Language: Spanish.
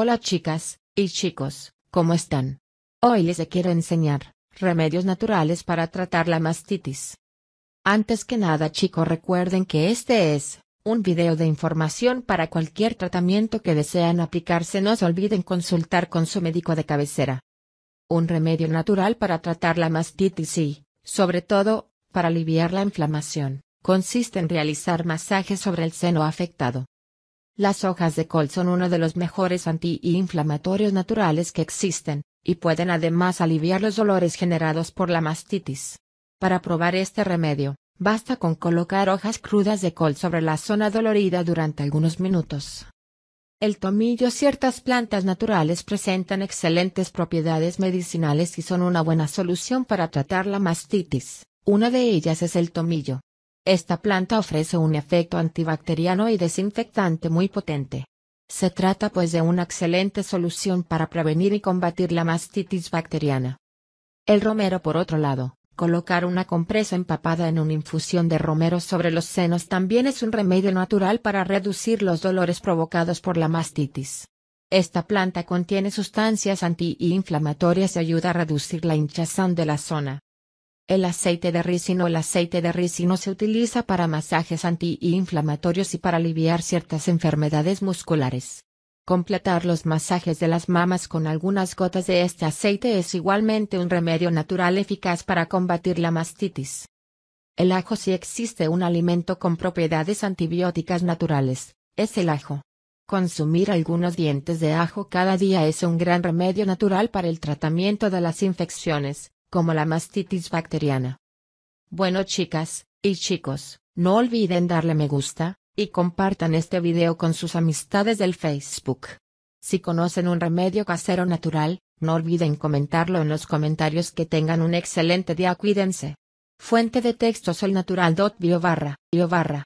Hola chicas, y chicos, ¿cómo están? Hoy les quiero enseñar, remedios naturales para tratar la mastitis. Antes que nada chicos recuerden que este es, un video de información para cualquier tratamiento que desean aplicarse no se olviden consultar con su médico de cabecera. Un remedio natural para tratar la mastitis y, sobre todo, para aliviar la inflamación, consiste en realizar masajes sobre el seno afectado. Las hojas de col son uno de los mejores antiinflamatorios naturales que existen, y pueden además aliviar los dolores generados por la mastitis. Para probar este remedio, basta con colocar hojas crudas de col sobre la zona dolorida durante algunos minutos. El tomillo Ciertas plantas naturales presentan excelentes propiedades medicinales y son una buena solución para tratar la mastitis. Una de ellas es el tomillo. Esta planta ofrece un efecto antibacteriano y desinfectante muy potente. Se trata pues de una excelente solución para prevenir y combatir la mastitis bacteriana. El romero por otro lado, colocar una compresa empapada en una infusión de romero sobre los senos también es un remedio natural para reducir los dolores provocados por la mastitis. Esta planta contiene sustancias antiinflamatorias y ayuda a reducir la hinchazón de la zona. El aceite de ricino El aceite de ricino se utiliza para masajes antiinflamatorios y para aliviar ciertas enfermedades musculares. Completar los masajes de las mamas con algunas gotas de este aceite es igualmente un remedio natural eficaz para combatir la mastitis. El ajo Si existe un alimento con propiedades antibióticas naturales, es el ajo. Consumir algunos dientes de ajo cada día es un gran remedio natural para el tratamiento de las infecciones, como la mastitis bacteriana. Bueno chicas, y chicos, no olviden darle me gusta, y compartan este video con sus amistades del Facebook. Si conocen un remedio casero natural, no olviden comentarlo en los comentarios que tengan un excelente día cuídense. Fuente de texto solnatural.bio barra, bio barra.